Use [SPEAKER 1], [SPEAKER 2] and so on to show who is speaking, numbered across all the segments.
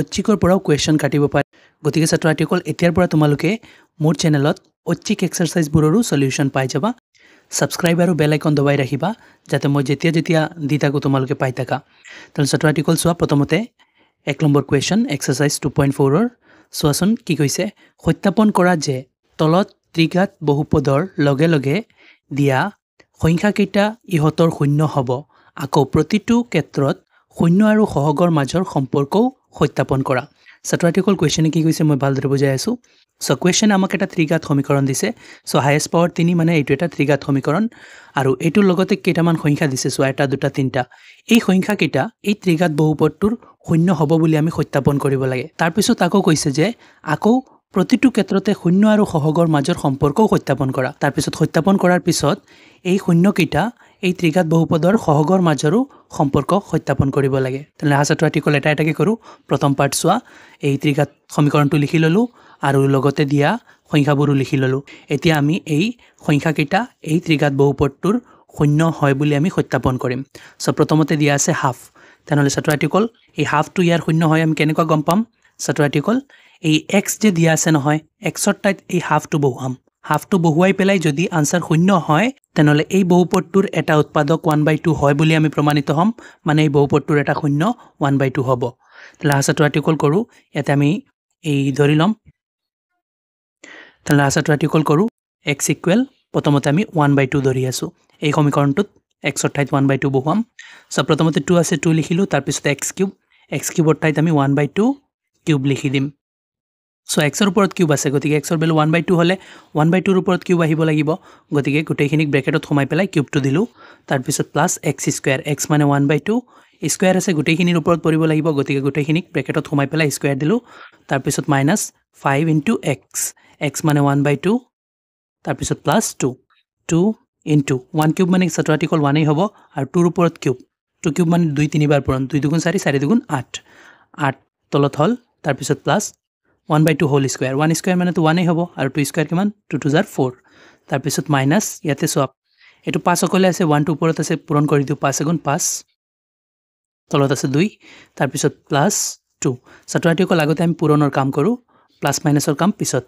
[SPEAKER 1] ঐচ্ছিকৰ পৰাও কুৱেশ্যন কাটিব পাৰে গতিকে ছাত্ৰ এতিয়াৰ পৰা তোমালোকে মোৰ চেনেলত ঐচ্ছিক এক্সাৰচাইজবোৰৰো চলিউশ্যন পাই যাবা ছাবস্ক্ৰাইব আৰু বেল আইকন দবাই ৰাখিবা যাতে মই যেতিয়া যেতিয়া দি থাকোঁ তোমালোকে পাই থাকা তাহলে ছাত্ৰ চোৱা প্ৰথমতে এক number question exercise two point ফ'ৰৰ চোৱাচোন কি কৈছে সত্যাপন কৰা যে তলত ত্ৰিঘাত বহুপদৰ লগে লগে দিয়া সংখ্যাকেইটা ইহঁতৰ শূন্য হ'ব আকৌ প্ৰতিটো ক্ষেত্ৰত শূন্য আৰু সহগৰ মাজৰ সম্পৰ্কও সত্যাপন কৰা ছাত্ৰ কুৱেশ্যনে কি কৈছে মই ভালদৰে বুজাই আছোঁ ছ' কুৱেশ্যনে আমাক এটা ত্ৰিগাত সমীকৰণ দিছে ছ' হায়েষ্ট পাৱাৰ তিনি মানে এইটো এটা ত্ৰিগাত সমীকৰণ আৰু এইটোৰ লগতে কেইটামান সংখ্যা দিছে চোৱা এটা দুটা তিনিটা এই সংখ্যাকেইটা এই ত্ৰিগাত বহুপদটোৰ শূন্য হ'ব বুলি আমি সত্যাপন কৰিব লাগে তাৰপিছত আকৌ কৈছে যে আকৌ প্ৰতিটো ক্ষেত্ৰতে শূন্য আৰু সহগৰ মাজৰ সম্পৰ্কও সত্যাপন কৰা তাৰপিছত সত্যাপন কৰাৰ পিছত এই শূন্যকেইটা এই ত্ৰিঘাত বহুপদৰ সহগৰ মাজৰো সম্পৰ্ক সত্যাপন কৰিব লাগে তেনেহ'লে আচাটো আৰ্টিকল এটা এটাকৈ কৰোঁ প্ৰথম পাৰ্ট চোৱা এই ত্ৰিঘাত সমীকৰণটো লিখি ল'লোঁ আৰু লগতে দিয়া সংখ্যাবোৰো লিখি ল'লোঁ এতিয়া আমি এই সংখ্যাকেইটা এই ত্ৰিঘাত বহুপদটোৰ শূন্য হয় বুলি আমি সত্যাপন কৰিম চ' প্ৰথমতে দিয়া আছে হাফ তেনেহ'লে ছাত্ৰ আৰ্টিকল এই হাফটো ইয়াৰ শূন্য হয় আমি কেনেকুৱা গম পাম ছাত্ৰ আৰ্টিকল এই এক্স যে দিয়া আছে নহয় এক্সৰ ঠাইত এই হাফটো বহুৱাম হাফটো বহুৱাই পেলাই যদি আনচাৰ শূন্য হয় তেনেহ'লে এই বহুপদটোৰ এটা উৎপাদক ওৱান বাই টু হয় বুলি আমি প্ৰমাণিত হ'ম মানে এই বহুপদটোৰ এটা শূন্য ওৱান বাই টু হ'ব লাহাচাটো আৰ্টিকল কৰোঁ ইয়াতে আমি এই ধৰি ল'ম ৰাতি কল কৰোঁ এক্স ইকুৱেল প্ৰথমতে আমি ওৱান বাই টু ধৰি আছোঁ এই সমীকৰণটোত এক্সৰ ঠাইত ওৱান বাই টু বহুৱাম চ' প্ৰথমতে টু আছে টু লিখিলোঁ তাৰপিছতে এক্স কিউব এক্স কিউবৰ ঠাইত আমি ওৱান বাই টু কিউব লিখি দিম সো এক্সর উপর কিউব আছে গতি এক্সর ভ্যালু ওয়ান বাই টু হলে ওয়ান বাই টুর উপর কিউব আহিব লাগিব গতি গোটেখিন ব্রেকেটত সোমাই পেলায় কিউবটো দিল তারপর প্লাস এক্স স্কোয়ার এক্স মানে ওয়ান বাই টু স্কোয়ার আছে গোটেখিনির উপর পড়ব লাগবে গতি গোটেখিন ব্রেকেটত সোমাই পেলায় স্কোয়ার দিল তারপর minus five into x x মানে ওয়ান বাই টু তারপর plus two two into one cube মানে চতুরাটি কল ওয়ানেই হব আর টুর উপর কিউব টু কিউব মানে দুই তিনবার পূরণ দুই দুগুণ চারি চারি দুগুণ আট আট তলত হল তারপর প্লাস ওৱান বাই টু হ'ল স্কুৱাৰ ওৱান স্কুৱাৰ মানেতো ওৱানেই হ'ব আৰু টু স্কুৱাৰ কিমান টু টু জাৰ ফ'ৰ তাৰপিছত মাইনাছ ইয়াতে চোৱা এইটো পাঁচ অকলে আছে ওৱান টু ওপৰত আছে পূৰণ কৰি দিওঁ পাঁচ এগুণ পাঁচ তলত আছে দুই তাৰপিছত প্লাছ টু অকল আগতে আমি পূৰণৰ কাম কৰোঁ প্লাছ মাইনাছৰ কাম পিছত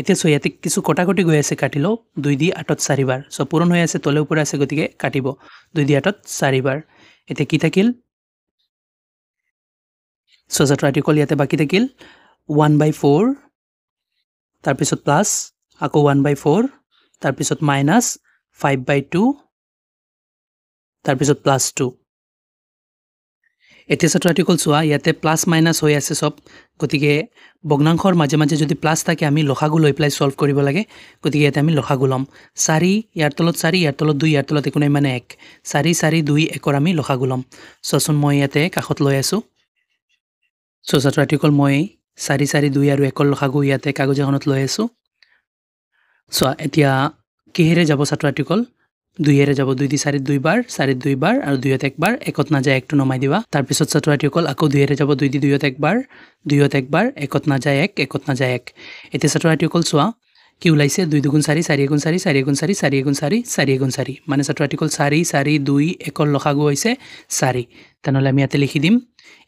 [SPEAKER 1] এতিয়া চ' ইয়াতে কিছু কটাকটি গৈ আছে কাটি লওঁ দুই দি আঠত চাৰিবাৰ চ' পূৰণ হৈ আছে তলে ওপৰে আছে গতিকে কাটিব দুই দি আঠত চাৰিবাৰ এতিয়া কি থাকিল চ' ছ' অকল ইয়াতে বাকী থাকিল ওৱান বাই ফ'ৰ তাৰপিছত প্লাছ আকৌ ওৱান বাই ফ'ৰ তাৰপিছত মাইনাছ ফাইভ বাই টু তাৰপিছত প্লাছ টু এতিয়া ছাত্ৰ আৰ্টিকল চোৱা ইয়াতে প্লাছ মাইনাছ হৈ আছে চব গতিকে ভগ্নাংশৰ মাজে মাজে যদি প্লাছ থাকে আমি লখাগু লৈ পেলাই ছল্ভ কৰিব লাগে গতিকে ইয়াতে আমি লখাগু ল'ম চাৰি ইয়াৰ তলত চাৰি ইয়াৰ তলত দুই ইয়াৰ তলত একো নাই মানে এক চাৰি চাৰি দুই একৰ আমি লখাগু ল'ম চচোন মই ইয়াতে কাষত লৈ আছোঁ চ' ছাত্ৰ আৰ্টিকল মই চাৰি চাৰি দুই আৰু একৰ লখাগু ইয়াতে কাগজ এখনত লৈ আছোঁ চোৱা এতিয়া কিহেৰে যাব ছাত্ৰ আৰ্টিকল দুইৰে যাব দুই দি চাৰিত দুইবাৰ চাৰিত বাৰ আৰু দুইত একবাৰ একত নাযায় একটো নমাই দিবা তাৰপিছত ছাত্ৰ আৰ্টিকল আকৌ দুইৰে যাব দুই দি দুইত একবাৰ দুইত একবাৰ একত নাযায় এক একত নাযায় এক এতিয়া ছাত্ৰ আৰ্টিকল চোৱা কি ওলাইছে দুই দুগুণ চাৰি চাৰি এগুণ চাৰি চাৰি এগুণ চাৰি চাৰি এগুণ চাৰি চাৰি এগুণ চাৰি মানে ছাত্ৰ আৰ্টিকল চাৰি চাৰি দুই একৰ লখাগু হৈছে চাৰি তেনেহ'লে আমি ইয়াতে লিখি দিম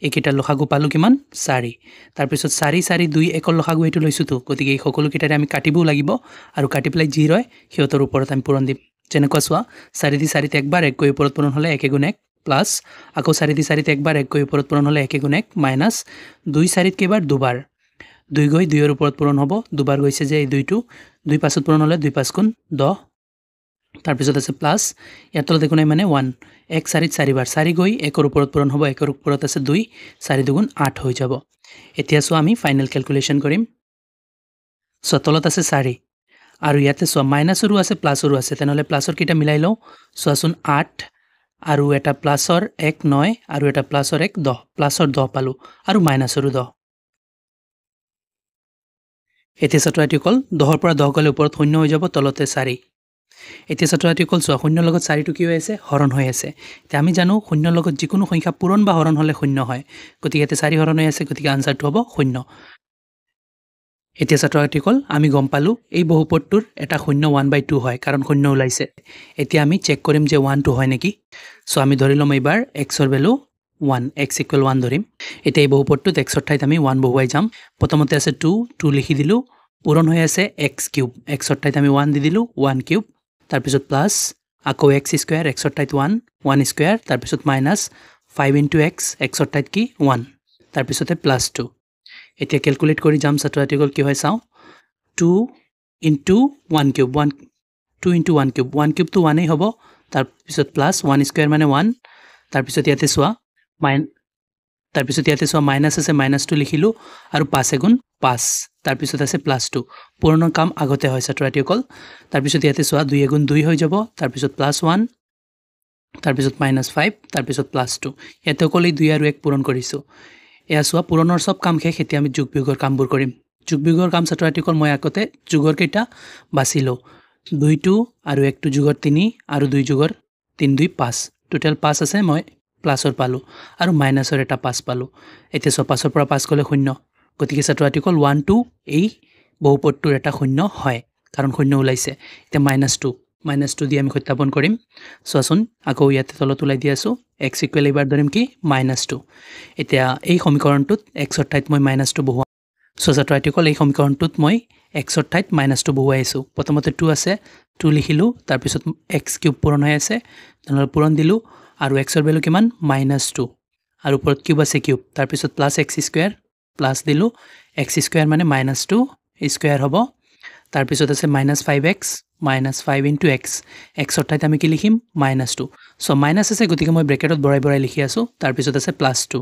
[SPEAKER 1] এইকেইটাৰ লখাগু পালোঁ কিমান চাৰি তাৰপিছত চাৰি চাৰি দুই একৰ লখাগু সেইটো লৈছোঁতো গতিকে এই সকলোকেইটাৰে আমি কাটিবও লাগিব আৰু কাটি পেলাই যি ৰয় সিহঁতৰ ওপৰত আমি পূৰণ দিম যেনেকুৱা চোৱা চাৰি দি চাৰিত একবাৰ একগৈ ওপৰত পূৰণ হ'লে একে গুণ এক প্লাছ আকৌ চাৰি দি চাৰিত একবাৰ একগৈ ওপৰত পূৰণ হ'লে এক এগুণ এক মাইনাছ দুই চাৰিত কেইবাৰ দুবাৰ দুই গৈ দুইৰ ওপৰত পূৰণ হ'ব দুবাৰ গৈছে যে এই দুইটো দুই পাছত পূৰণ হ'লে দুই পাঁচ কোণ দহ তাৰপিছত আছে প্লাছ ইয়াৰ তলত একো নাই মানে ওৱান এক চাৰিত চাৰিবাৰ চাৰি গৈ একৰ ওপৰত পূৰণ হ'ব একৰ ওপৰত আছে দুই চাৰি দুগুণ আঠ হৈ যাব এতিয়া চোৱা আমি ফাইনেল কেলকুলেশ্যন কৰিম চ' তলত আছে চাৰি আৰু ইয়াতে চোৱা মাইনাছৰো আছে প্লাছৰো আছে তেনেহ'লে প্লাছৰ কেইটা মিলাই লওঁ চোৱাচোন আঠ আৰু এটা প্লাছৰ এক নয় আৰু এটা প্লাছৰ এক দহ প্লাছৰ দহ পালোঁ আৰু মাইনাছৰো দহ এতিয়া ছাত্ৰ কল দহৰ পৰা দহ গ'লে ওপৰত শূন্য হৈ যাব তলতে চাৰি এতিয়া ছাত্ৰ কল চোৱা শূন্যৰ লগত চাৰিটো কি হৈ আছে হৰণ হৈ আছে এতিয়া আমি জানো শূন্যৰ লগত যিকোনো সংখ্যা পূৰণ বা হৰণ হ'লে শূন্য হয় গতিকে এতিয়া চাৰি হৰণ হৈ আছে গতিকে আনচাৰটো হ'ব শূন্য এতিয়া ছাত্ৰ কল আমি গম পালোঁ এই বহুপদটোৰ এটা শূন্য ওৱান বাই টু হয় কাৰণ শূন্য ওলাইছে এতিয়া আমি চেক কৰিম যে ওৱান টু হয় নেকি চ' আমি ধৰি ল'ম এইবাৰ এক্সৰ value one x equal one ধরি এটা এই বহুপদটোত এক্সর ঠাইত আমি ওয়ান বহুয়াই যাম প্রথমতে আছে টু টু লিখি দিলো পূরণ হয়ে আছে এক্স কিউব এক্সর ঠাইত আমি ওয়ান দি দিলো ওয়ান কিউব তারপর প্লাস আকৌ এক্স স্কোয়ার এক্সর ঠাইত ওয়ান ওয়ান স্কোয়ার তারপর মাইনাস ফাইভ ইন্টু এক্স এক্সর ঠাইত কি ওয়ান তারপিছতে প্লাস টু এতিয়া কেলকুলেট করে যাম ছাত্র ছাত্রীগুলো কি হয় চাও two into one cube one two into one cube one cube তো হব তারপর প্লাস ওয়ান স্কোয়ার মানে ওয়ান তারপর ইয়াতে চা মাইন তাৰপিছত ইয়াতে চোৱা মাইনাছ আছে মাইনাছ টু লিখিলোঁ আৰু পাঁচ এগুণ পাঁচ তাৰপিছত আছে প্লাছ টু পুৰণা কাম আগতে হয় অকল তাৰপিছত ইয়াতে চোৱা দুই এগুণ দুই হৈ যাব তাৰপিছত প্লাছ ওৱান তাৰপিছত মাইনাছ ফাইভ তাৰপিছত প্লাছ টু ইয়াতে অকল এই দুই আৰু এক পূৰণ কৰিছোঁ এয়া চোৱা পূৰণৰ চব কাম শেষ এতিয়া আমি যোগ বিয়োগৰ কামবোৰ কৰিম যোগ বিয়োগৰ কাম অকল মই আগতে যোগৰ কেইটা বাচি লওঁ দুই টু আৰু এক টু যুগৰ তিনি আৰু দুই যুগৰ তিনি দুই পাঁচ টোটেল পাঁচ আছে মই প্লাছৰ পালোঁ আৰু মাইনাছৰ এটা পাছ পালোঁ এতিয়া ছপাছৰ পৰা পাছ গ'লে শূন্য গতিকে ছাত্ৰাৰ্টিকল ওৱান টু এই বহুপদটোৰ এটা শূন্য হয় কাৰণ শূন্য ওলাইছে এতিয়া মাইনাছ টু মাইনাছ টু দি আমি সত্যাপন কৰিম চোৱাচোন আকৌ ইয়াতে তলত ওলাই দি আছোঁ এক্স ইকুৱেল এইবাৰ ধৰিম কি মাইনাছ টু এতিয়া এই সমীকৰণটোত এক্সৰ ঠাইত মই মাইনাছ টু বহুৱাওঁ চ' ছাত্ৰাৰ্টিকল এই সমীকৰণটোত মই এক্সৰ ঠাইত মাইনাছ টু বহুৱাই আছোঁ প্ৰথমতে টু আছে টু লিখিলোঁ তাৰপিছত এক্স কিউব পূৰণ হৈ আছে তেনেহ'লে পূৰণ দিলোঁ আৰু এক্সৰ ভেলু কিমান মাইনাছ টু আৰু ওপৰত কিউব আছে কিউব তাৰপিছত প্লাছ এক্স স্কুৱেৰ প্লাছ দিলোঁ এক্স স্কুৱেৰ মানে মাইনাছ টু স্কুৱেৰ হ'ব তাৰপিছত আছে minus five x minus five into x এক্সৰ ঠাইত আমি কি লিখিম মাইনাছ টু চ' মাইনাছ আছে গতিকে মই ব্ৰেকেটত বৰাই বঢ়াই লিখি আছোঁ তাৰপিছত আছে প্লাছ টু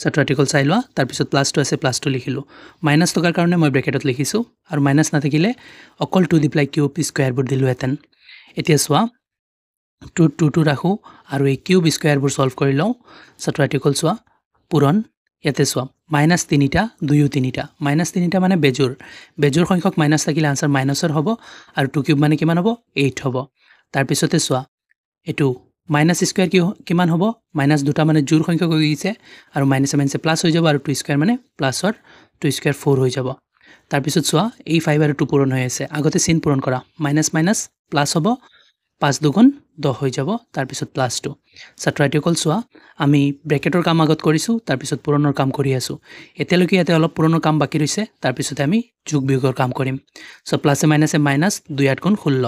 [SPEAKER 1] ছাত্ৰ আৰ্টিকল চাই লোৱা তাৰপিছত প্লাছ টু আছে প্লাছ টু লিখিলোঁ মাইনাছ থকাৰ কাৰণে মই ব্ৰেকেটত লিখিছোঁ আৰু মাইনাছ নাথাকিলে অকল টু দি পেলাই কিউব স্কুৱেৰবোৰ দিলোঁহেঁতেন এতিয়া চোৱা টু টু টু ৰাখোঁ আৰু এই কিউব স্কুৱেৰবোৰ ছল্ভ কৰি লওঁ ছাত্ৰাৰ্টিকল চোৱা পূৰণ ইয়াতে চোৱা মাইনাছ তিনিটা দুয়ো তিনিটা মাইনাছ তিনিটা মানে বেজোৰ বেজোৰ সংখ্যক মাইনাছ থাকিলে আনচাৰ মাইনাছৰ হ'ব আৰু টু কিউব মানে কিমান হ'ব এইট হ'ব তাৰপিছতে চোৱা এইটো মাইনাছ স্কুৱেৰ কি কিমান হ'ব মাইনাছ দুটা মানে জোৰ সংখ্যক হৈ গৈছে আৰু মাইনাছে মাইনাছে প্লাছ হৈ যাব আৰু টু স্কুৱেৰ মানে প্লাছৰ টু স্কুৱেৰ ফ'ৰ হৈ যাব তাৰপিছত চোৱা এই ফাইভ আৰু টু পূৰণ হৈ আছে আগতে চিন পূৰণ কৰা মাইনাছ মাইনাছ প্লাছ হ'ব পাঁচ দুগুণ দহ হৈ যাব তাৰপিছত প্লাছ টু ছাত্ৰ আইটিসকল চোৱা আমি ব্ৰেকেটৰ কাম আগত কৰিছোঁ তাৰপিছত পুৰণৰ কাম কৰি আছোঁ এতিয়ালৈকে ইয়াতে অলপ পুৰণৰ কাম বাকী ৰৈছে তাৰপিছতে আমি যোগ বিয়োগৰ কাম কৰিম চ' প্লাছে মাইনাছে মাইনাছ দুই আঠ গুণ ষোল্ল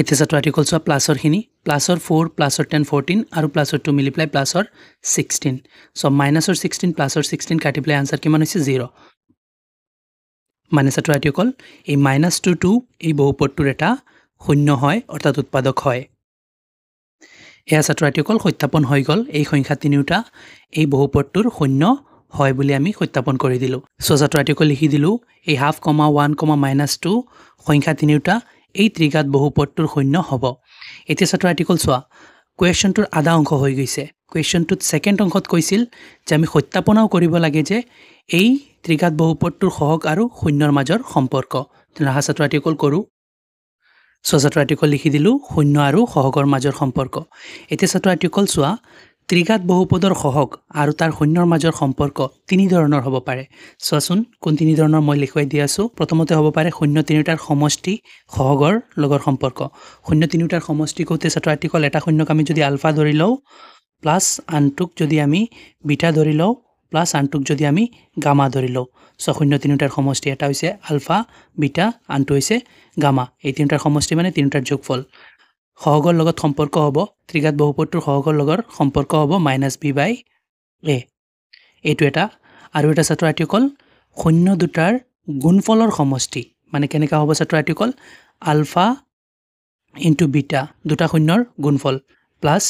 [SPEAKER 1] এতিয়া ছাত্ৰ আইটিসকল চোৱা প্লাছৰখিনি প্লাছৰ ফ'ৰ প্লাছৰ টেন ফ'ৰ্টিন আৰু প্লাছৰ টু মিলি পেলাই প্লাছৰ ছিক্সটিন চ' মাইনাছৰ ছিক্সটিন প্লাছৰ ছিক্সটিন কাটি পেলাই আনচাৰ কিমান হৈছে জিৰ' মাইনাছ এটো ৰাইটি অকল এই মাইনাছ টু টু এই বহুপদটোৰ এটা শূন্য হয় অৰ্থাৎ উৎপাদক হয় এয়া ছাত্ৰ অকল সত্যাপন হৈ গ'ল এই সংখ্যা তিনিওটা এই বহুপদটোৰ শূন্য হয় বুলি আমি সত্যাপন কৰি দিলোঁ ছ' ছাত্ৰাৰ্থীসকল লিখি দিলোঁ এই half comma one comma minus two সংখ্যা তিনিওটা এই ত্ৰিঘাত বহুপদটোৰ শূন্য হ'ব এতিয়া ছাত্ৰ ছাত্ৰাৰ্থীসকল চোৱা কুৱেশ্যনটোৰ আধা অংশ হৈ গৈছে কুৱেশ্যনটোত ছেকেণ্ড অংশত কৈছিল যে আমি সত্যাপনাও কৰিব লাগে যে এই ত্ৰিঘাত বহুপদটোৰ সহক আৰু শূন্যৰ মাজৰ সম্পৰ্ক তেনেহ'লে ছাত্ৰ আৰ্টিকল কৰোঁ চোৱা ছাত্ৰ আৰ্টিকল লিখি দিলোঁ শূন্য আৰু সহগৰ মাজৰ সম্পৰ্ক এতিয়া ছাত্ৰ আৰ্টিকল চোৱা ত্ৰিঘাত বহুপদৰ সহক আৰু তাৰ শূন্যৰ মাজৰ সম্পৰ্ক তিনি ধৰণৰ হ'ব পাৰে চোৱাচোন কোন তিনি ধৰণৰ মই লিখুৱাই দি আছোঁ প্ৰথমতে হ'ব পাৰে শূন্য তিনিওটাৰ সমষ্টি সহগৰ লগৰ সম্পৰ্ক শূন্য তিনিওটাৰ সমষ্টি কওঁতে ছাত্ৰ আৰ্টিকল এটা শূন্যক আমি যদি আলফা ধৰি লওঁ প্লাছ আনটোক যদি আমি বিটা ধৰি লওঁ প্লাছ আনটোক যদি আমি গামা ধৰি লওঁ ছ' শূন্য তিনিটাৰ সমষ্টি এটা হৈছে আলফা বিটা আনটো হৈছে গামা এই তিনিটাৰ সমষ্টি মানে তিনিটাৰ যোগফল সহগৰ লগত সম্পৰ্ক হ'ব ত্ৰিঘাত বহুপদটোৰ সহগৰ লগত সম্পৰ্ক হ'ব মাইনাছ বি বাই এ এইটো এটা আৰু এটা ছাত্ৰ আৰ্টিকল শূন্য দুটাৰ গুণফলৰ সমষ্টি মানে কেনেকুৱা হ'ব ছাত্ৰ আৰ্টিকল আলফা ইনটু বিটা দুটা শূন্যৰ গুণফল প্লাছ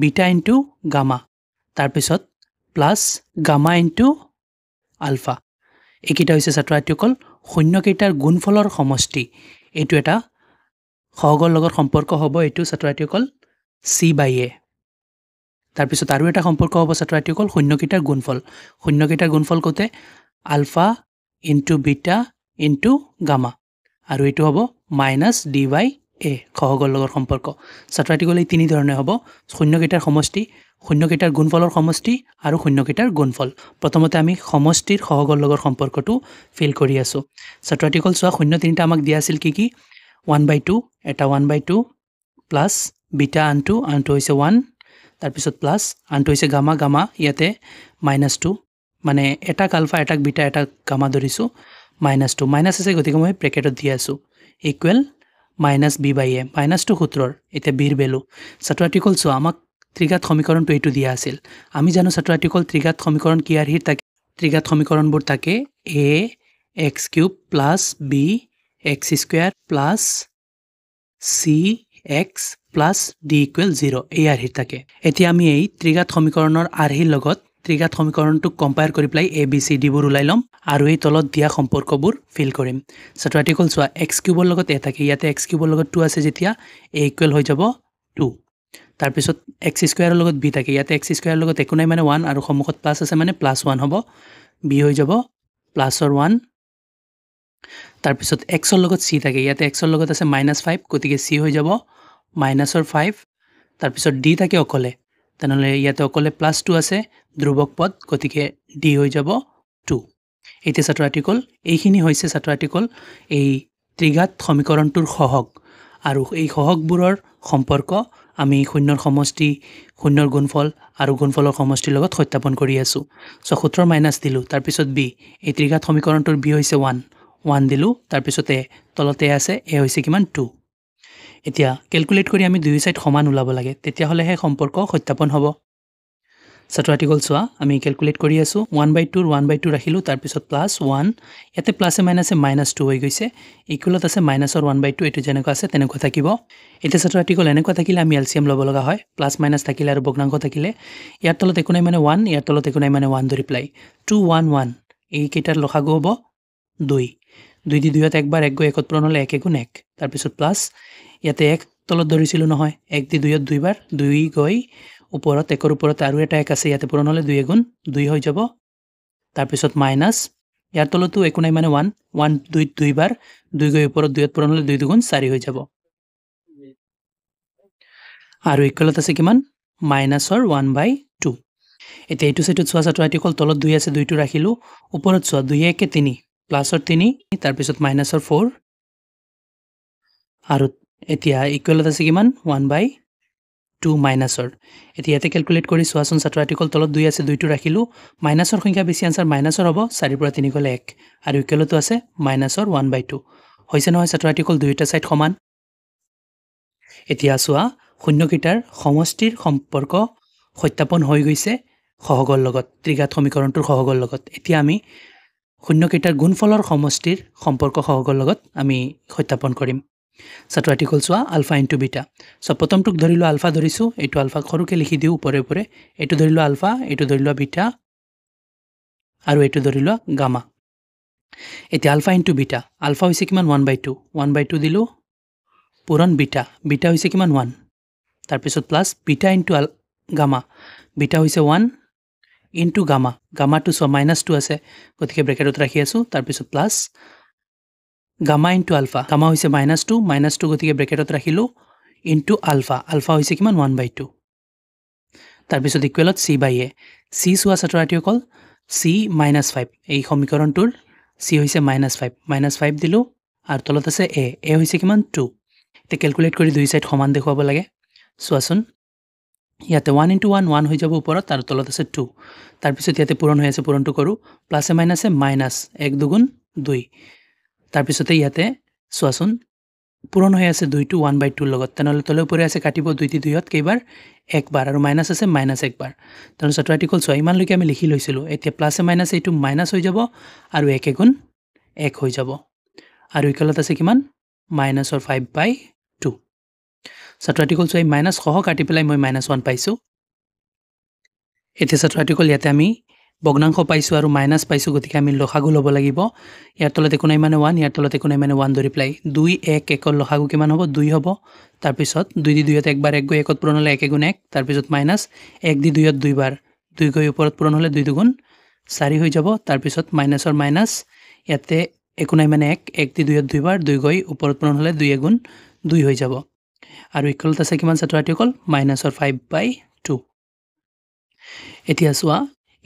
[SPEAKER 1] বিটা ইনটু গামা তাৰপিছত প্লাছ গামা ইণ্টু আলফা এইকেইটা হৈছে ছাত্ৰাৰ্থীসকল শূন্যকেইটাৰ গুণফলৰ সমষ্টি এইটো এটা সহগৰ লগত সম্পৰ্ক হ'ব এইটো ছাত্ৰাৰ্থীসকল চি বাই এ তাৰপিছত আৰু এটা সম্পৰ্ক হ'ব ছাত্ৰাৰ্থীসকল শূন্যকেইটাৰ গুণফল শূন্যকেইটাৰ গুণফল কওঁতে alpha into beta into gamma আৰু এইটো হ'ব মাইনাছ ডি ৱাই এ খহগৰ লগৰ সম্পৰ্ক ছাত্ৰাতি গ'লে তিনি ধৰণে হ'ব শূন্যকেইটাৰ সমষ্টি শূন্যকেইটাৰ গুণফলৰ সমষ্টি আৰু শূন্যকেইটাৰ গুণফল প্ৰথমতে আমি সমষ্টিৰ সহগৰ লগৰ সম্পৰ্কটো ফিল কৰি আছোঁ ছাত্ৰাতিকল চোৱা শূন্য তিনিটা আমাক দিয়া আছিল কি কি ওৱান বাই টু এটা one by two plus beta আনটো আনটো হৈছে ওৱান তাৰপিছত প্লাছ আনটো হৈছে গামা গামা ইয়াতে মাইনাছ টু মানে এটাক আলফা এটাক বিটা এটাক গামা ধৰিছোঁ মাইনাছ টু মাইনাছ আছে গতিকে মই ব্ৰেকেটত দি আছোঁ equal minus b by a মাইনাছটো সূত্ৰৰ এতিয়া বিৰ বেলু ছাত্ৰ আৰ্টিকল চোৱা আমাক ত্ৰিঘাত সমীকৰণটো এইটো দিয়া আছিল আমি জানো ছাত্ৰ আৰ্টিকল ত্ৰিঘাত সমীকৰণ কি আৰ্হিৰ তাকে ত্ৰিঘাত সমীকৰণবোৰ তাকে a x cube plus b x square plus c x plus d equal zero' এই আৰ্হিৰ তাকে এতিয়া আমি এই ত্ৰিঘাত সমীকৰণৰ আৰ্হিৰ লগত ত্ৰিঘাত সমীকৰণটোক কম্পেয়াৰ কৰি পেলাই এ বি চি ডিবোৰ ওলাই ল'ম আৰু এই তলত দিয়া সম্পৰ্কবোৰ ফিল কৰিম চ' ক'ল চোৱা এক্স কিউবৰ লগত এ থাকে ইয়াতে এক্স কিউবৰ লগত টু আছে যেতিয়া এ ইকুৱেল হৈ যাব টু তাৰপিছত এক্স স্কুৱেৰৰ লগত বি থাকে ইয়াতে এক্স স্কুৱেৰৰ লগত একো নাই মানে ওৱান আৰু সন্মুখত প্লাছ আছে মানে প্লাছ ওৱান হ'ব বি হৈ যাব প্লাছৰ ওৱান তাৰপিছত এক্সৰ লগত চি থাকে ইয়াতে এক্সৰ লগত আছে মাইনাছ ফাইভ গতিকে চি হৈ যাব মাইনাছৰ ফাইভ তাৰপিছত ডি থাকে অকলে তেনেহ'লে ইয়াতে অকলে প্লাছ টু আছে ধ্ৰুৱক পদ গতিকে ডি হৈ যাব টু এতিয়া ছাত্ৰ আৰ্টিকল এইখিনি হৈছে ছাত্ৰ আৰ্টিকল এই ত্ৰিঘাত সমীকৰণটোৰ সহক আৰু এই সহকবোৰৰ সম্পৰ্ক আমি শূন্যৰ সমষ্টি শূন্যৰ গুণফল আৰু গুণফলৰ সমষ্টিৰ লগত সত্যাপন কৰি আছোঁ চ' সোতৰ মাইনাছ দিলোঁ তাৰপিছত বি এই ত্ৰিঘাত সমীকৰণটোৰ বি হৈছে ওৱান ওৱান দিলোঁ তাৰপিছতে তলতে আছে এ হৈছে কিমান টু এতিয়া কেলকুলেট কৰি আমি দুয়ো ছাইড সমান ওলাব লাগে তেতিয়াহ'লেহে সম্পৰ্ক সত্যাপন হ'ব ছাত্ৰ আৰ্টিকল চোৱা আমি কেলকুলেট কৰি আছোঁ ওৱান বাই টুৰ ওৱান বাই টু ৰাখিলোঁ তাৰপিছত প্লাছ ওৱান ইয়াতে প্লাছে মাইনাছে মাইনাছ টু হৈ গৈছে ইকুৱেলত আছে মাইনাছৰ ওৱান বাই টু এইটো যেনেকুৱা আছে তেনেকুৱা থাকিব এতিয়া ছাত্ৰ আৰ্টিকল এনেকুৱা থাকিলে আমি এল চি এম ল'ব লগা হয় প্লাছ মাইনাছ থাকিলে আৰু বগ্নাংশ থাকিলে ইয়াৰ তলত একো নাই মানে ওৱান ইয়াৰ তলত একো নাই মানে one the reply to one one এইকেইটাৰ লখাগু হ'ব দুই দুই দি দুয়ত একবাৰ এক গৈ একত পূৰণ হ'লে এক একো নেক তাৰপিছত প্লাছ ইয়াতে এক তলত ধৰিছিলোঁ নহয় এক দি দুইত দুইবাৰ দুই গৈ ওপৰত একৰ ওপৰত আৰু এটা এক আছে ইয়াতে পূৰণ হ'লে দুই এগুণ দুই হৈ যাব তাৰপিছত মাইনাছ ইয়াৰ তলতো একো নাই মানে ওৱান ওৱান দুইত দুইবাৰ দুই গৈ ওপৰত দুইত পূৰণ হ'লে দুই দুগুণ চাৰি হৈ যাব আৰু ইকুৱেলত আছে কিমান মাইনাছৰ ওৱান বাই টু এতিয়া এইটো চাইডত চোৱা চাটো এইটো অকল তলত দুই আছে দুইটো ৰাখিলোঁ ওপৰত চোৱা দুই একে তিনি প্লাছৰ তিনি তাৰপিছত মাইনাছৰ ফ'ৰ আৰু এতিয়া ইকুৱেলত আছে কিমান ওৱান বাই টু মাইনাছৰ এতিয়া ইয়াতে কেলকুলেট কৰি চোৱাচোন ছাত্ৰ আৰ্টিকল তলত দুই আছে দুইটো ৰাখিলোঁ মাইনাছৰ সংখ্যা বেছি আনচাৰ মাইনাছৰ হ'ব চাৰিৰ পৰা তিনি গ'লে এক আৰু ইকুৱেলতো আছে মাইনাছৰ ওৱান বাই টু হৈছে নহয় ছাত্ৰ আৰ্টিকল দুয়োটা ছাইড সমান এতিয়া চোৱা শূন্যকেইটাৰ সমষ্টিৰ সম্পৰ্ক সত্যাপন হৈ গৈছে সহগৰ লগত ত্ৰিঘাত সমীকৰণটোৰ সহগৰ লগত এতিয়া আমি শূন্যকেইটাৰ গুণফলৰ সমষ্টিৰ সম্পৰ্ক সহগৰ লগত আমি সত্যাপন কৰিম ছাত্ৰ আৰ্টিকল চোৱা আলফা ইণ্টু বিটা চ' প্ৰথমটোক ধৰি লোৱা আলফা ধৰিছোঁ এইটো আলফাক সৰুকৈ লিখি দিওঁ ওপৰে ওপৰে এইটো ধৰি লোৱা আলফা এইটো ধৰি লোৱা বিটা আৰু এইটো ধৰি লোৱা গামা এতিয়া আলফা ইণ্টু বিটা আলফা হৈছে কিমান one by two one by two দিলোঁ পূৰণ বিটা বিটা হৈছে কিমান ওৱান তাৰপিছত প্লাছ বিটা ইণ্টু আল গামা বিটা হৈছে ওৱান ইণ্টু গামা গামাটো চোৱা মাইনাছ টু আছে গতিকে ব্ৰেকেটত ৰাখি আছোঁ তাৰপিছত plus gamma into alpha gamma হৈছে মাইনাছ টু মাইনাছ টু গতিকে ব্ৰেকেটত ৰাখিলোঁ ইনটু আলফা আলফা হৈছে কিমান ওৱান বাই টু তাৰপিছত ইকুৱেলত চি বাই এ চি চোৱা ছাত্ৰাৰ্থীসকল চি মাইনাছ ফাইভ এই সমীকৰণটোৰ চি হৈছে মাইনাছ ফাইভ মাইনাছ ফাইভ দিলোঁ আৰু তলত আছে এ এ হৈছে কিমান টু এতিয়া কেলকুলেট কৰি দুই ছাইড সমান দেখুৱাব লাগে চোৱাচোন ইয়াতে ওৱান ইণ্টু ওৱান ওৱান হৈ যাব ওপৰত আৰু তলত আছে টু তাৰপিছত ইয়াতে পূৰণ হৈ আছে পূৰণটো কৰোঁ প্লাছে মাইনাছে মাইনাছ এক দুগুণ দুই তাৰপিছতে ইয়াতে চোৱাচোন পূৰণ হৈ আছে দুইটো ওৱান বাই টুৰ লগত তেনেহ'লে তলে ওপৰে আছে কাটিব দুইটি দুইত কেইবাৰ একবাৰ আৰু মাইনাছ আছে মাইনাছ একবাৰ তেনেহ'লে ছাত্ৰ আৰ্টিকল চোৱা ইমানলৈকে আমি লিখি লৈছিলোঁ এতিয়া প্লাছে মাইনাছ এইটো মাইনাছ হৈ যাব আৰু এক এগুণ এক হৈ যাব আৰু ইকলত আছে কিমান মাইনাছৰ ফাইভ বাই টু ছাত্ৰ আৰ্টিকল চোৱা এই মাইনাছ সহ কাটি পেলাই মই মাইনাছ ওৱান পাইছোঁ এতিয়া ছাত্ৰ আৰ্টিকল ইয়াতে আমি ভগ্নাংশ পাইছোঁ আৰু মাইনাছ পাইছোঁ গতিকে আমি লখাগু ল'ব লাগিব ইয়াৰ তলত একো নাই মানে ওৱান ইয়াৰ তলত একো নাই মানে ওৱান ধৰি পেলাই দুই এক একত লখাগু কিমান হ'ব দুই হ'ব তাৰপিছত দুই দি দুইত একবাৰ এক গৈ একত পূৰণ হ'লে এক এগুণ এক তাৰপিছত মাইনাছ এক দি দুইত দুইবাৰ দুই গৈ ওপৰত পূৰণ হ'লে দুই দুগুণ চাৰি হৈ যাব তাৰপিছত মাইনাছৰ মাইনাছ ইয়াতে একো নাই মানে এক এক দি দুইত দুইবাৰ দুই গৈ ওপৰত পূৰণ হ'লে দুই এগুণ দুই হৈ যাব আৰু ইকলত আছে কিমান ছাত্ৰ ছাত্ৰীসকল মাইনাছৰ ফাইভ বাই টু এতিয়া চোৱা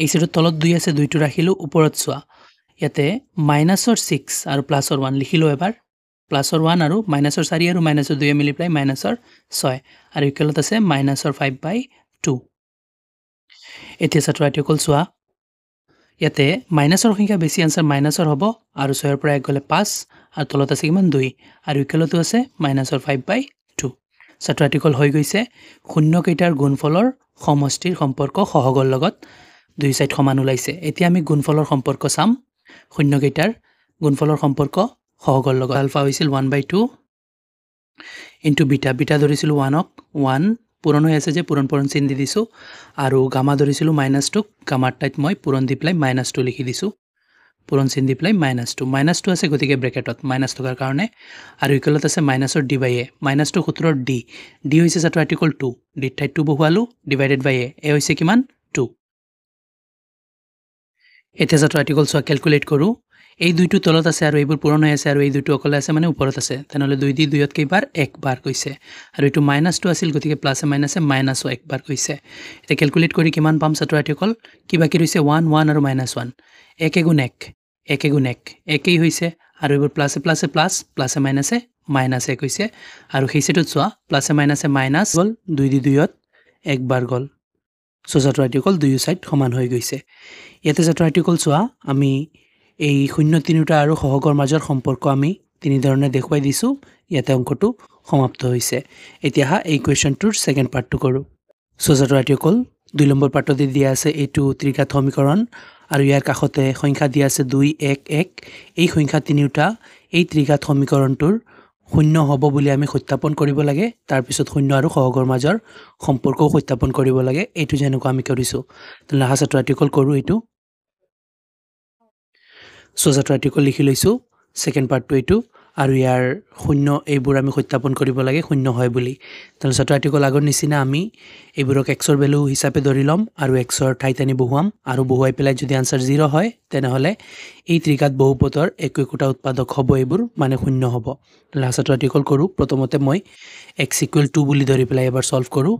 [SPEAKER 1] এই এইচিটোৰ তলত দুই আছে দুইটো ৰাখিলোঁ ওপৰত চোৱা ইয়াতে মাইনাছৰ ছিক্স আৰু প্লাছৰ ওৱান লিখিলোঁ এবাৰ প্লাছৰ ওৱান আৰু মাইনাছৰ চাৰি আৰু মাইনাছৰ দুয়ে মিলি পেলাই মাইনাছৰ ছয় আৰু ইকুৱেলত আছে মাইনাছৰ ফাইভ বাই টু এতিয়া ছাত্ৰ আইটিসকল চোৱা ইয়াতে মাইনাছৰ সংখ্যা বেছি আনচাৰ মাইনাছৰ হ'ব আৰু ছয়ৰ পৰা এক গ'লে পাঁচ আৰু তলত আছে কিমান দুই আৰু ইকুৱেলতো আছে মাইনাছৰ ফাইভ বাই টু ছাত্ৰ আইটিসকল হৈ গৈছে শূন্যকেইটাৰ গুণফলৰ সমষ্টিৰ সম্পৰ্ক সহগৰ লগত দুই চাইড সমান ওলাইছে এতিয়া আমি গুণফলৰ সম্পৰ্ক চাম শূন্যকেইটাৰ গুণফলৰ সম্পৰ্ক সহগৰ লগত আলফা হৈছিল one by two into beta beta ধৰিছিলোঁ ওৱানক ওৱান পূৰণ হৈ আছে যে পূৰণ পূৰণ চিন দি দিছোঁ আৰু গামা ধৰিছিলোঁ মাইনাছ টুক গামাৰ টাইত মই পূৰণ দি পেলাই মাইনাছ টু লিখি দিছোঁ পূৰণ চিন দি পেলাই মাইনাছ টু মাইনাছ টু আছে গতিকে ব্ৰেকেটত মাইনাছ থকাৰ কাৰণে আৰু ইকলত আছে মাইনাছৰ d by a minus two সোতৰৰ ডি ডি হৈছে ছাত্ৰ আৰ্টিকল টু ডি ঠাইত টু বহুৱালোঁ ডিভাইডেড বাই এ এ হৈছে কিমান এতিয়া যাতে আৰ্টিকল চোৱা কেলকুলেট কৰোঁ এই দুইটো তলত আছে আৰু এইবোৰ পূৰণ হৈ আছে আৰু এই দুইটো অকলে আছে মানে ওপৰত আছে তেনেহ'লে দুই দি দুইত কেইবাৰ একবাৰ কৈছে আৰু এইটো মাইনাছটো আছিল গতিকে প্লাছে মাইনাছে মাইনাছো একবাৰ কৈছে এতিয়া কেলকুলেট কৰি কিমান পাম ছাত্ৰ আৰ্টিকল কিবা কি ৰৈছে ওৱান ওৱান আৰু মাইনাছ ওৱান একে গুণ এক একে গুণ এক একেই হৈছে আৰু এইবোৰ প্লাছে প্লাছে প্লাছ প্লাছে মাইনাছে মাইনাছে কৈছে আৰু সেই ছেটত চোৱা প্লাছে মাইনাছে মাইনাছ গ'ল দুই দি দুইত একবাৰ গ'ল চ' জাতুৰাটিকল দুয়ো ছাইড সমান হৈ গৈছে ইয়াতে জাতুৰাটিকল চোৱা আমি এই শূন্য তিনিওটা আৰু সহগৰ মাজৰ সম্পৰ্ক আমি তিনিধৰণে দেখুৱাই দিছোঁ ইয়াতে অংকটো সমাপ্ত হৈছে এতিয়া আহা এই কুৱেশ্যনটোৰ ছেকেণ্ড পাৰ্টটো কৰোঁ চ' জাতুৰাটিকল দুই নম্বৰ পাৰ্টতে দিয়া আছে এইটো ত্ৰিঘাত সমীকৰণ আৰু ইয়াৰ কাষতে সংখ্যা দিয়া আছে দুই এক এক এই সংখ্যা তিনিওটা এই ত্ৰিঘাত সমীকৰণটোৰ শূন্য হ'ব বুলি আমি সত্যাপন কৰিব লাগে তাৰপিছত শূন্য আৰু সহগৰ মাজৰ সম্পৰ্কও সত্যাপন কৰিব লাগে এইটো যেনেকুৱা আমি কৰিছোঁ লাহা ছাত্ৰ আৰ্টিকল কৰোঁ এইটো ছ ছাত্ৰ আৰ্টিকল লিখি লৈছোঁ ছেকেণ্ড পাৰ্টটো এইটো আৰু ইয়াৰ শূন্য এইবোৰ আমি সত্যাপন কৰিব লাগে শূন্য হয় বুলি তাৰপিছত চতুৰ্থিকল আগৰ নিচিনা আমি এইবোৰক এক্সৰ ভেলু হিচাপে ধৰি ল'ম আৰু এক্সৰ ঠাইত আনি বহুৱাম আৰু বহুৱাই পেলাই যদি আনচাৰ জিৰ' হয় তেনেহ'লে এই ত্ৰিকাত বহুপথৰ একো একোটা উৎপাদক হ'ব এইবোৰ মানে শূন্য হ'ব তাৰপিছত চতুৰ্থিকল কৰোঁ প্ৰথমতে মই এক্স ইকুৱেল টু বুলি ধৰি পেলাই এবাৰ চল্ভ কৰোঁ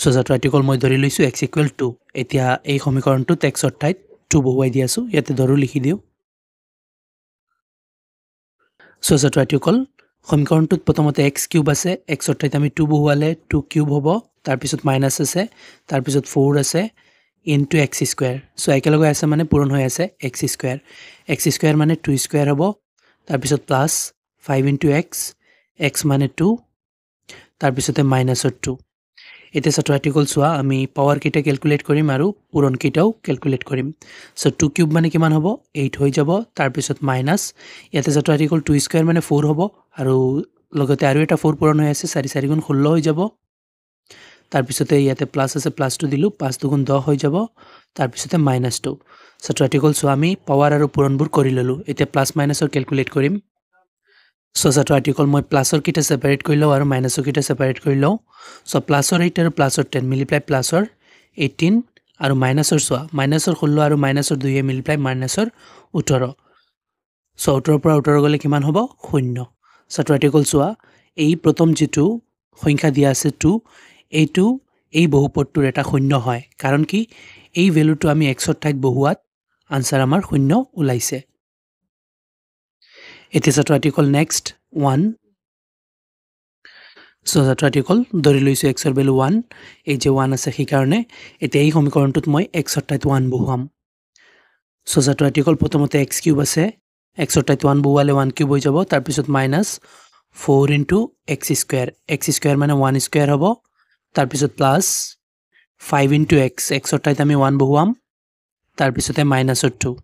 [SPEAKER 1] ছ' চ' চতুৰ্থিকল মই ধৰি লৈছোঁ এক্স ইকুৱেল টু এতিয়া এই সমীকৰণটোত এক্সৰ ঠাইত টু বহুৱাই দি আছোঁ ইয়াতে ধৰোঁ লিখি দিওঁ চ' এজ এ ট্ৰাইটিকল সমীকৰণটোত প্ৰথমতে এক্স কিউব আছে এক্সৰ ঠাইত আমি টু বহুৱালে টু কিউব হ'ব তাৰপিছত মাইনাছ আছে তাৰপিছত ফ'ৰ আছে ইন টু এক্স স্কুৱেৰ চ' একেলগে আছে মানে পূৰণ হৈ আছে এক্স স্কুৱেৰ এক্স স্কুৱেৰ মানে টু স্কুৱেৰ হ'ব তাৰপিছত plus five into x x মানে টু তাৰপিছতে মাইনাছৰ টু এতিয়া ছাত্ৰ আৰ্টিকল চোৱা আমি পাৱাৰকেইটা কেলকুলেট কৰিম আৰু পূৰণকেইটাও কেলকুলেট কৰিম চ' টু কিউব মানে কিমান হ'ব এইট হৈ যাব তাৰপিছত মাইনাছ ইয়াতে ছাত্ৰ আৰ্টিকল টু স্কুৱাৰ মানে ফ'ৰ হ'ব আৰু লগতে আৰু এটা ফ'ৰ পূৰণ হৈ আছে চাৰি চাৰিগুণ ষোল্ল হৈ যাব তাৰপিছতে ইয়াতে প্লাছ আছে প্লাছ টু দিলোঁ পাঁচ দুগুণ দহ হৈ যাব তাৰপিছতে মাইনাছটো ছাত্ৰ আৰ্টিকল চোৱা আমি পাৱাৰ আৰু পূৰণবোৰ কৰি ল'লোঁ এতিয়া প্লাছ মাইনাছৰ কেলকুলেট কৰিম চ' যাতো আৰ্টিকল মই প্লাছৰকেইটা ছেপাৰেট কৰি লওঁ আৰু মাইনাছৰকেইটা ছেপাৰেট কৰি লওঁ চ' প্লাছৰ এইট আৰু প্লাছৰ টেন মিলি পেলাই প্লাছৰ এইটিন আৰু মাইনাছৰ চোৱা মাইনাছৰ ষোল্ল আৰু মাইনাছৰ দুয়ে মিলি পেলাই মাইনাছৰ ওঠৰ চ' ওঠৰৰ পৰা ওঠৰ গ'লে কিমান হ'ব শূন্য ছাত্ৰ আৰ্টিকল চোৱা এই প্ৰথম যিটো সংখ্যা দিয়া আছে টু এইটো এই বহুপদটোৰ এটা শূন্য হয় কাৰণ কি এই ভেলুটো আমি এক্সৰ ঠাইত বহোৱাত আনচাৰ আমাৰ শূন্য ওলাইছে It is a triticle next one. So the triticle, Dorilu is x or bill one, a j one as a hikarne, it a homicorn to my x or tight one buham. So the triticle putamote x cube as a x or tight one buwale one cube which about tarpis with minus four into x square. x square mana one square abo tarpis with plus five into x, x or tight ami one buham tarpis with a minus or two.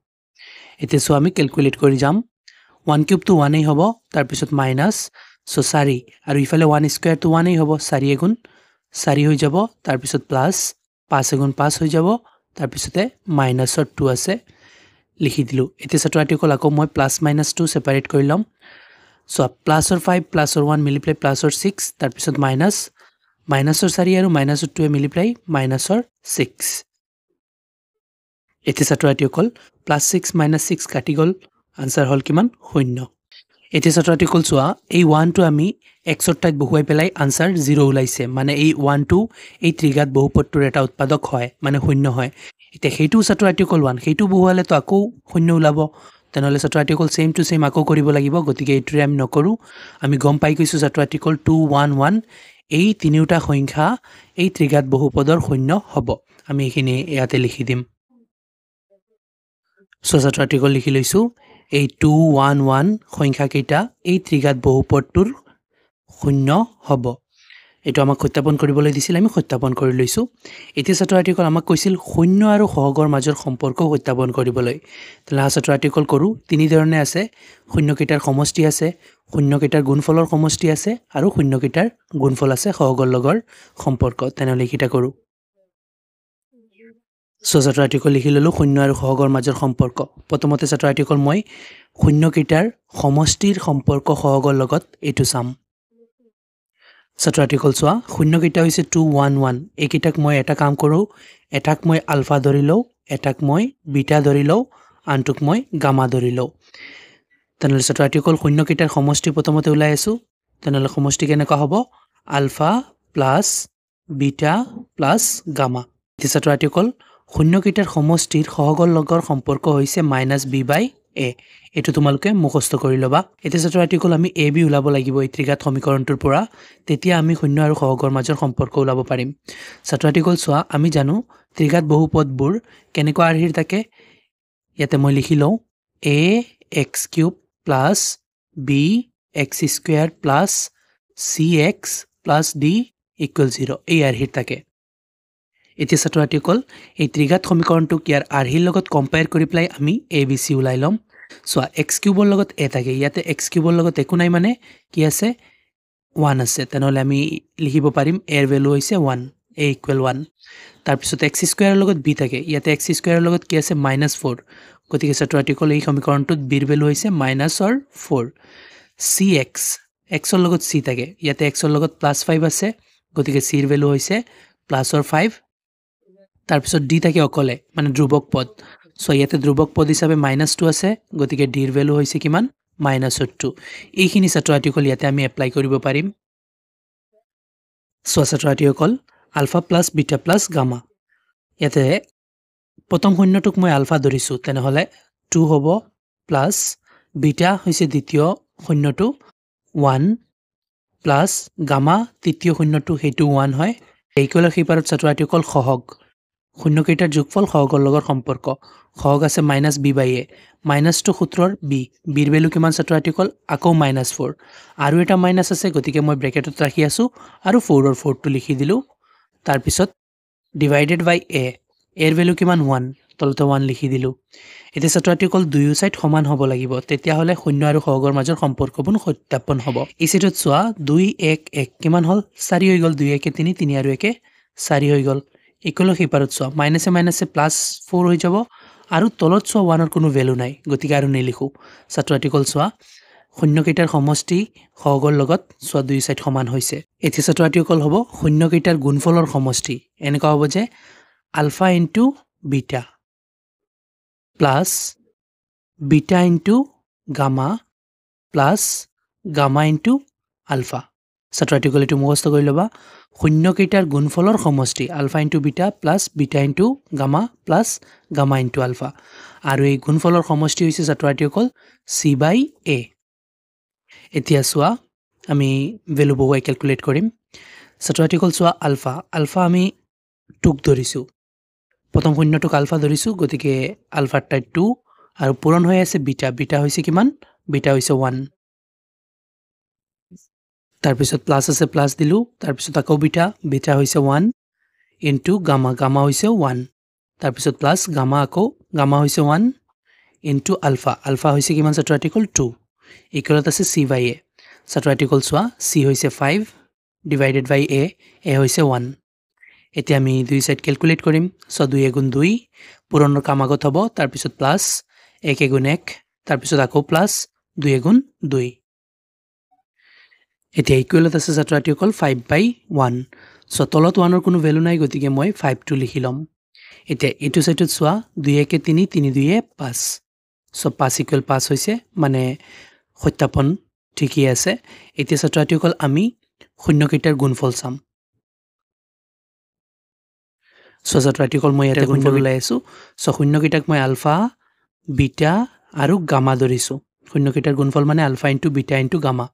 [SPEAKER 1] It is so I calculate corijam. One কিউবটো ওৱানেই হ'ব তাৰপিছত minus চ' চাৰি আৰু ইফালে one স্কুৱেৰটো ওৱানেই হ'ব চাৰি এগুণ চাৰি হৈ যাব তাৰপিছত প্লাছ পাঁচ এগুণ পাঁচ হৈ যাব তাৰপিছতে মাইনাছৰ টু আছে লিখি দিলোঁ এতিয়া অকল আকৌ মই প্লাছ মাইনাছ টু ছেপাৰেট কৰি ল'ম চ' প্লাছৰ ফাইভ প্লাছৰ ওৱান মিলি পেলাই প্লাছৰ ছিক্স তাৰপিছত মাইনাছ মাইনাছৰ চাৰি আৰু মাইনাছৰ টুৱে মিলি পেলাই মাইনাছৰ ছিক্স এতিয়া অকল প্লাছ ছিক্স মাইনাছ ছিক্স কাটি গ'ল আনচাৰ হ'ল কিমান শূন্য এতিয়া ছাত্ৰাৰ্থীসকল চোৱা এই ওৱানটো আমি এক্সৰ ঠাইত বহুৱাই পেলাই আনচাৰ জিৰ' ওলাইছে মানে এই ওৱানটো এই ত্ৰিগাত বহুপদটোৰ এটা উৎপাদক হয় মানে শূন্য হয় এতিয়া সেইটো ছাত্ৰাৰ্থীসকল ওৱান সেইটো বহুৱালেতো আকৌ শূন্য ওলাব তেনেহ'লে ছাত্ৰাৰ্থীসকল ছেইম টু ছেইম আকৌ কৰিব লাগিব গতিকে এইটোৰে আমি নকৰোঁ আমি গম পাই গৈছোঁ ছাত্ৰাৰ্থীসকল টু ওৱান ওৱান এই তিনিওটা সংখ্যা এই ত্ৰিগাত বহুপদৰ শূন্য হ'ব আমি এইখিনি ইয়াতে লিখি দিম ছ আৰ্টিকল লিখি লৈছোঁ এই টু ওৱান ওৱান সংখ্যাকেইটা এই ত্ৰিঘাত বহুপদটোৰ শূন্য হ'ব এইটো আমাক সত্যাপন কৰিবলৈ দিছিল আমি সত্যাপন কৰি লৈছোঁ এতিয়া ছাত্ৰ আৰ্টিকল আমাক কৈছিল শূন্য আৰু সহগৰ মাজৰ সম্পৰ্ক সত্যাপন কৰিবলৈ তেনেহ'লে ছাত্ৰ আৰ্টিকল কৰোঁ তিনি ধৰণে আছে শূন্যকেইটাৰ সমষ্টি আছে শূন্যকেইটাৰ গুণফলৰ সমষ্টি আছে আৰু শূন্যকেইটাৰ গুণফল আছে সহগৰ লগৰ সম্পৰ্ক তেনেহ'লে এইকেইটা কৰোঁ চ' ছাত্ৰ আৰ্টিকল লিখি ল'লোঁ শূন্য আৰু সহগৰ মাজৰ সম্পৰ্ক প্ৰথমতে ছাত্ৰ আৰ্টিকল মই শূন্যকেইটাৰ সমষ্টিৰ সম্পৰ্ক সহগৰ লগত এইটো চাম ছাত্ৰ আৰ্টিকল চোৱা শূন্যকেইটা হৈছে টু ওৱান ওৱান এইকেইটাক মই এটা কাম কৰোঁ এটাক মই আলফা ধৰি লওঁ এটাক মই বিটা ধৰি লওঁ আনটোক মই গামা ধৰি লওঁ তেনেহ'লে ছাত্ৰ আৰ্টিকল শূন্যকেইটাৰ সমষ্টি প্ৰথমতে ওলাই আছোঁ তেনেহ'লে সমষ্টি কেনেকুৱা হ'ব alpha plus beta plus gamma এতিয়া ছাত্ৰ আৰ্টিকল শূন্যকেইটাৰ সমষ্টিৰ লগৰ সম্পৰ্ক হৈছে মাইনাছ বি বাই এ এইটো তোমালোকে মুখস্থ কৰি ল'বা এতিয়া ছাত্ৰ আৰ্টিকল আমি এ বি ওলাব লাগিব এই ত্ৰিঘাত সমীকৰণটোৰ পৰা তেতিয়া আমি শূন্য আৰু সহগৰ মাজৰ সম্পৰ্ক ওলাব পাৰিম ছাত্ৰ আৰ্টিকল চোৱা আমি জানো ত্ৰিঘাত পদবোৰ কেনেকুৱা আৰ্হিৰ থাকে ইয়াতে মই লিখি লওঁ a x cube plus b x square plus c x plus d equal zero' এই আৰ্হিৰ থাকে এতিয়া ছাত্ৰছাত্ৰীসকল এই ত্ৰিঘাত সমীকৰণটোক ইয়াৰ আৰ্হিৰ লগত কম্পেয়াৰ কৰি পেলাই আমি এ বি চি ওলাই ল'ম চোৱা এক্স কিউবৰ লগত এ থাকে ইয়াতে এক্স কিউবৰ লগত একো নাই মানে কি আছে ওৱান আছে তেনেহ'লে আমি লিখিব পাৰিম এৰ ভেলু হৈছে ওৱান এ ইকুৱেল ওৱান তাৰপিছত এক্স স্কুৱেৰৰ লগত বি থাকে ইয়াতে এক্স স্কুৱেৰৰ লগত কি আছে মাইনাছ ফ'ৰ গতিকে ছাত্ৰছাত্ৰীসকল এই সমীকৰণটোত বিৰ ভেলু হৈছে মাইনাছৰ ফ'ৰ চি এক্স এক্সৰ লগত চি থাকে ইয়াতে এক্সৰ লগত প্লাছ ফাইভ আছে গতিকে চিৰ ভেলু হৈছে প্লাছৰ ফাইভ তাৰপিছত ডি থাকে অকলে মানে ধ্ৰুৱক পদ চ' ইয়াতে ধ্ৰুৱক পদ হিচাপে টু আছে গতিকে ডি ৰ ভেলু হৈছে কিমান মাইনাছত টু এইখিনি ছাত্ৰ আৰ্টিকল ইয়াতে আমি এপ্লাই কৰিব পাৰিম চোৱা ছাত্ৰ আৰ্টিসকল alpha plus beta plus gamma ইয়াতে প্ৰথম শূন্যটোক মই আলফা ধৰিছোঁ তেনেহ'লে টু হ'ব প্লাছ বিটা হৈছে দ্বিতীয় শূন্যটো ওৱান প্লাছ গামা তৃতীয় শূন্যটো সেইটো ওৱান হয় এইকলৰ সেইপাৰত ছাত্ৰ আৰ্টিসকল সহগ শূন্যকেইটাৰ যোগফল সহগৰ লগৰ সম্পৰ্ক সহগ আছে minus b by a minus two সূত্ৰৰ বি বিৰ ভেলু কিমান ছাত্ৰ আৰ্টিকল আকৌ মাইনাছ ফ'ৰ আৰু এটা মাইনাছ আছে গতিকে মই ব্ৰেকেটত ৰাখি আছোঁ আৰু ফ'ৰৰ ফ'ৰটো লিখি দিলোঁ তাৰপিছত ডিভাইডেড বাই এ এৰ ভেলু কিমান ওৱান তলতে ওৱান লিখি দিলোঁ এতিয়া ছাত্ৰ আৰ্টিকল দুয়ো ছাইড সমান হ'ব লাগিব তেতিয়াহ'লে শূন্য আৰু সহগৰ মাজৰ সম্পৰ্কবোৰ সত্যাপন হ'ব এই ছাইডত চোৱা দুই এক এক কিমান হ'ল চাৰি হৈ গ'ল দুই একে তিনি তিনি আৰু একে চাৰি হৈ গ'ল একলৈ সেইপাৰত চোৱা মাইনাছে মাইনাছে প্লাছ ফ'ৰ হৈ যাব আৰু তলত চোৱা ওৱানৰ কোনো ভেলু নাই গতিকে আৰু নিলিখোঁ ছাত্ৰ আৰ্টিকল চোৱা শূন্যকেইটাৰ সমষ্টি সহগৰ লগত চোৱা দুই ছাইড সমান হৈছে এতিয়া ছাত্ৰ আৰ্টিকল হ'ব শূন্যকেইটাৰ গুণফলৰ সমষ্টি এনেকুৱা হ'ব যে alpha into beta plus beta into gamma plus gamma into alpha ছাত্ৰ এইটো মুখস্থ কৰি ল'বা শূন্যকেইটাৰ গুণফলৰ সমষ্টি alpha into beta plus beta into gamma plus gamma into alpha আৰু এই গুণফলৰ সমষ্টি হৈছে ছাত্ৰ আৰ্টিসকল চি বাই এ এতিয়া চোৱা আমি ভেলু বহুৱাই কেলকুলেট কৰিম ছাত্ৰ আৰ্টিকল চোৱা আলফা আলফা আমি টুক ধৰিছোঁ প্ৰথম শূন্যটোক আলফা ধৰিছোঁ গতিকে আলফাৰ টাইপ টু আৰু পূৰণ হৈ আছে বিটা বিটা হৈছে কিমান বিটা হৈছে ওৱান তাৰপিছত প্লাছ আছে প্লাছ দিলোঁ তাৰপিছত আকৌ বিটা বিটা হৈছে ওৱান ইনটু গামা গামা হৈছে ওৱান তাৰপিছত প্লাছ গামা আকৌ গামা হৈছে ওৱান ইনটু আলফা আলফা হৈছে কিমান চাটৰ আৰ্টিকল টু ইকুৱেলত আছে চি বাই এ ছাত্ৰ আৰ্টিকল চোৱা চি হৈছে five divided by a a হৈছে ওৱান এতিয়া আমি দুই চাইড কেলকুলেট কৰিম চ দুই এগুণ দুই পুৰণৰ কাম আগত হ'ব তাৰপিছত প্লাছ এক এগুণ এক তাৰপিছত আকৌ প্লাছ দুই এগুণ দুই এতিয়া ইকুৱেলত আছে ছাত্ৰাৰ্থীসকল ফাইভ বাই ওৱান চ' তলত ওৱানৰ কোনো ভেলু নাই গতিকে মই ফাইভটো লিখি ল'ম এতিয়া এইটো চাইডত চোৱা দুই একে তিনি তিনি দুই এ পাঁচ চ' পাঁচ ইকুৱেল পাঁচ হৈছে মানে সত্যাপন ঠিকেই আছে এতিয়া ছাত্ৰাৰ্থীসকল আমি শূন্যকেইটাৰ গুণফল চাম চ' ছাত্ৰাৰ্থীসকল মই ইয়াতে গুণফল ওলাই আছোঁ চ' শূন্যকেইটাক মই আলফা বিটা আৰু গামা ধৰিছোঁ শূন্যকেইটাৰ গুণফল মানে alpha into beta into gamma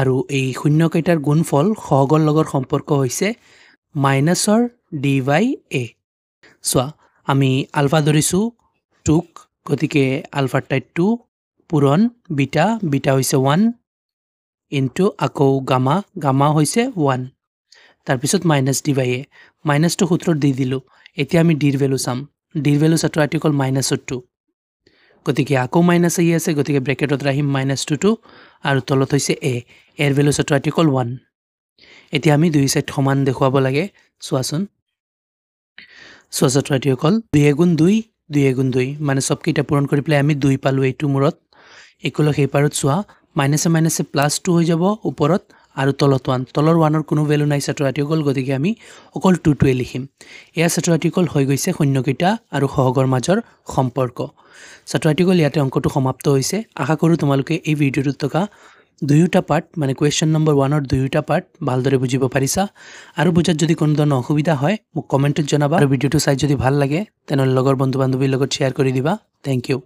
[SPEAKER 1] আৰু এই শূন্যকেইটাৰ গুণফল সহগৰ লগত সম্পৰ্ক হৈছে মাইনাছৰ ডি ৱাই এ চোৱা আমি আলফা ধৰিছোঁ টুক গতিকে আলফাৰ টাইপ টু পূৰণ বিটা বিটা হৈছে ওৱান ইণ্টু আকৌ গামা গামা হৈছে ওৱান তাৰপিছত মাইনাছ ডি ৱাই এ মাইনাছটো সূত্ৰত দি দিলোঁ এতিয়া আমি ডিৰ ভেলু চাম ডিৰ ভেলু চাটো আৰ্টিকল মাইনাছৰ টু গতিকে আকৌ মাইনাছ আহি আছে গতিকে ব্ৰেকেটত ৰাখিম মাইনাছ টু টু আৰু তলত হৈছে এ এৰ ভেলু চাটো আৰ্টিকল ওৱান এতিয়া আমি দুই চাইড সমান দেখুৱাব লাগে চোৱাচোন চোৱা চাটো আৰ্টিকল দুই এগুণ দুই দুই এগুণ দুই মানে চবকেইটা পূৰণ কৰি পেলাই আমি দুই পালোঁ এইটো মূৰত একোলগ সেইপাৰত চোৱা মাইনাছে মাইনাছে প্লাছ টু হৈ যাব ওপৰত আৰু তলত ওৱান তলৰ ওৱানৰ কোনো ভেলু নাই ছাত্ৰাৰ্থীসকল গতিকে আমি অকল টুটোৱে লিখিম এয়া ছাত্ৰাৰ্থীসকল হৈ গৈছে শূন্যকেইটা আৰু সহগৰ মাজৰ সম্পৰ্ক ছাত্ৰাৰ্থীসকল ইয়াতে অংকটো সমাপ্ত হৈছে আশা কৰোঁ তোমালোকে এই ভিডিঅ'টোত থকা দুয়োটা পাৰ্ট মানে কুৱেশ্যন নম্বৰ ওৱানৰ দুয়োটা পাৰ্ট ভালদৰে বুজিব পাৰিছা আৰু বুজাত যদি কোনো ধৰণৰ অসুবিধা হয় মোক কমেণ্টত জনাবা আৰু ভিডিঅ'টো চাই যদি ভাল লাগে তেনেহ'লে লগৰ বন্ধু বান্ধৱীৰ লগত শ্বেয়াৰ কৰি দিবা থেংক ইউ